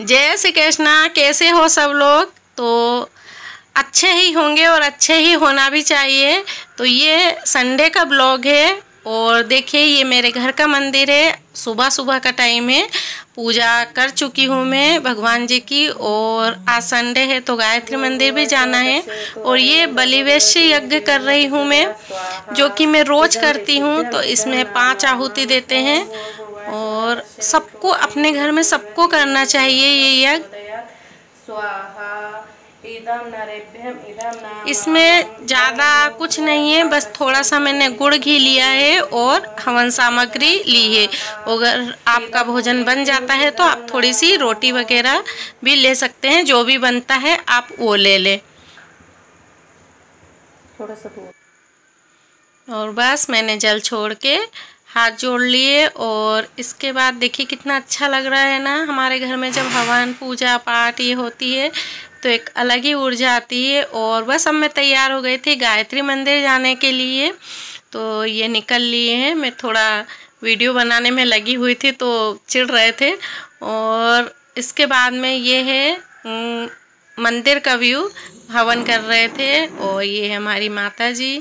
जय श्री कृष्णा कैसे हो सब लोग तो अच्छे ही होंगे और अच्छे ही होना भी चाहिए तो ये संडे का ब्लॉग है और देखिए ये मेरे घर का मंदिर है सुबह सुबह का टाइम है पूजा कर चुकी हूँ मैं भगवान जी की और आज संडे है तो गायत्री मंदिर भी जाना है और ये बलिवेश यज्ञ कर रही हूँ मैं जो कि मैं रोज़ करती हूँ तो इसमें पांच आहुति देते हैं और सबको अपने घर में सबको करना चाहिए ये यज्ञ इसमें ज़्यादा कुछ नहीं है बस थोड़ा सा मैंने गुड़ घी लिया है और हवन सामग्री ली है अगर आपका भोजन बन जाता है तो आप थोड़ी सी रोटी वगैरह भी ले सकते हैं जो भी बनता है आप वो ले लें थोड़ा सा और बस मैंने जल छोड़ के हाथ जोड़ लिए और इसके बाद देखिए कितना अच्छा लग रहा है ना हमारे घर में जब हवन पूजा पाठ ये होती है तो एक अलग ही ऊर्जा आती है और बस अब मैं तैयार हो गई थी गायत्री मंदिर जाने के लिए तो ये निकल लिए हैं मैं थोड़ा वीडियो बनाने में लगी हुई थी तो चिढ़ रहे थे और इसके बाद में ये है मंदिर का व्यू हवन कर रहे थे और ये हमारी माता जी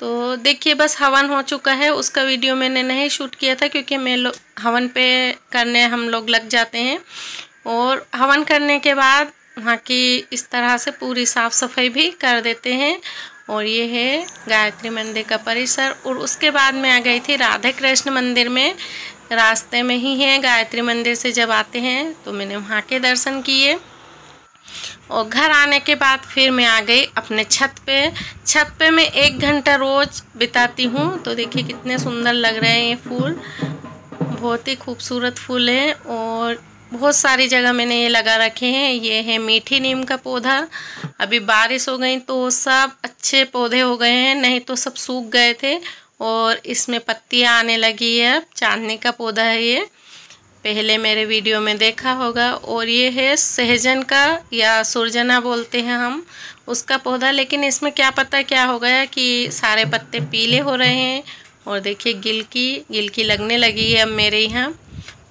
तो देखिए बस हवन हो चुका है उसका वीडियो मैंने नहीं शूट किया था क्योंकि मैं लोग हवन पे करने हम लोग लग जाते हैं और हवन करने के बाद वहाँ की इस तरह से पूरी साफ़ सफाई भी कर देते हैं और ये है गायत्री मंदिर का परिसर और उसके बाद मैं आ गई थी राधा कृष्ण मंदिर में रास्ते में ही है गायत्री मंदिर से जब आते हैं तो मैंने वहाँ के दर्शन किए और घर आने के बाद फिर मैं आ गई अपने छत पे छत पे मैं एक घंटा रोज़ बिताती हूँ तो देखिए कितने सुंदर लग रहे हैं ये फूल बहुत ही खूबसूरत फूल हैं और बहुत सारी जगह मैंने ये लगा रखे हैं ये है मीठी नीम का पौधा अभी बारिश हो गई तो सब अच्छे पौधे हो गए हैं नहीं तो सब सूख गए थे और इसमें पत्तियाँ आने लगी है अब चांदनी का पौधा है ये पहले मेरे वीडियो में देखा होगा और ये है सहजन का या सुरजना बोलते हैं हम उसका पौधा लेकिन इसमें क्या पता क्या हो गया कि सारे पत्ते पीले हो रहे हैं और देखिए गिलकी गिलकी लगने लगी है अब मेरे यहाँ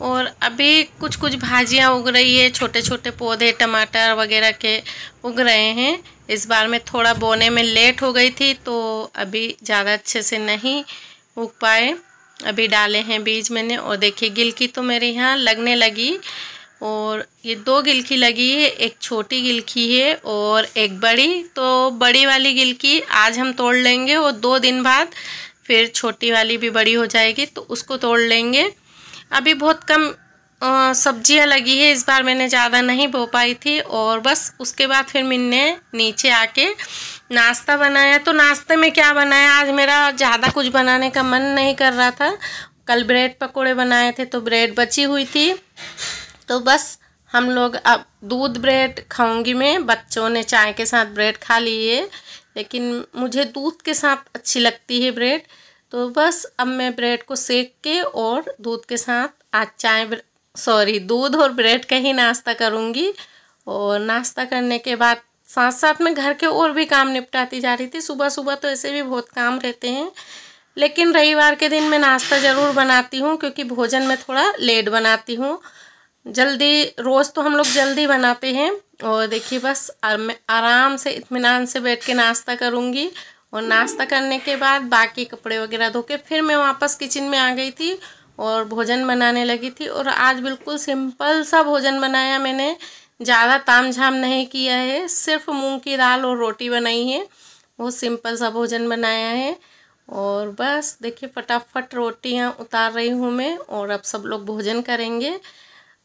और अभी कुछ कुछ भाजियाँ उग रही है छोटे छोटे पौधे टमाटर वगैरह के उग रहे हैं इस बार मैं थोड़ा बोने में लेट हो गई थी तो अभी ज़्यादा अच्छे से नहीं उग पाए अभी डाले हैं बीज मैंने और देखिए गिलकी तो मेरे यहाँ लगने लगी और ये दो गिलकी लगी है एक छोटी गिलकी है और एक बड़ी तो बड़ी वाली गिलकी आज हम तोड़ लेंगे और दो दिन बाद फिर छोटी वाली भी बड़ी हो जाएगी तो उसको तोड़ लेंगे अभी बहुत कम सब्जियां लगी है इस बार मैंने ज़्यादा नहीं बो पाई थी और बस उसके बाद फिर मैंने नीचे आके नाश्ता बनाया तो नाश्ते में क्या बनाया आज मेरा ज़्यादा कुछ बनाने का मन नहीं कर रहा था कल ब्रेड पकोड़े बनाए थे तो ब्रेड बची हुई थी तो बस हम लोग अब दूध ब्रेड खाऊंगी मैं बच्चों ने चाय के साथ ब्रेड खा लिए लेकिन मुझे दूध के साथ अच्छी लगती है ब्रेड तो बस अब मैं ब्रेड को सेक के और दूध के साथ आज चाय सॉरी दूध और ब्रेड का ही नाश्ता करूँगी और नाश्ता करने के बाद साथ साथ में घर के और भी काम निपटाती जा रही थी सुबह सुबह तो ऐसे भी बहुत काम रहते हैं लेकिन रविवार के दिन मैं नाश्ता ज़रूर बनाती हूँ क्योंकि भोजन में थोड़ा लेट बनाती हूँ जल्दी रोज़ तो हम लोग जल्दी बनाते हैं और देखिए बस आराम से इतमान से बैठ के नाश्ता करूँगी और नाश्ता करने के बाद बाकी कपड़े वगैरह धो के फिर मैं वापस किचन में आ गई थी और भोजन बनाने लगी थी और आज बिल्कुल सिंपल सा भोजन बनाया मैंने ज़्यादा ताम झाम नहीं किया है सिर्फ मूंग की दाल और रोटी बनाई है बहुत सिंपल सा भोजन बनाया है और बस देखिए फटाफट रोटियाँ उतार रही हूँ मैं और अब सब लोग भोजन करेंगे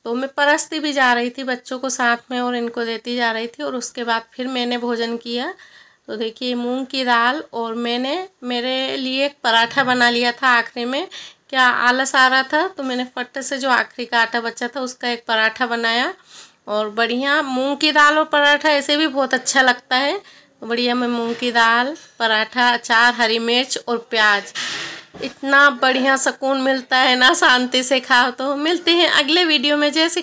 तो मैं परसती भी जा रही थी बच्चों को साथ में और इनको देती जा रही थी और उसके बाद फिर मैंने भोजन किया तो देखिए मूंग की दाल और मैंने मेरे लिए एक पराठा बना लिया था आखिरी में क्या आलस आ रहा था तो मैंने फट से जो आखिरी का आटा बचा था उसका एक पराठा बनाया और बढ़िया मूंग की दाल और पराठा ऐसे भी बहुत अच्छा लगता है तो बढ़िया मैं मूंग की दाल पराठा अचार हरी मिर्च और प्याज इतना बढ़िया सुकून मिलता है ना शांति से खाओ तो मिलते हैं अगले वीडियो में जैसे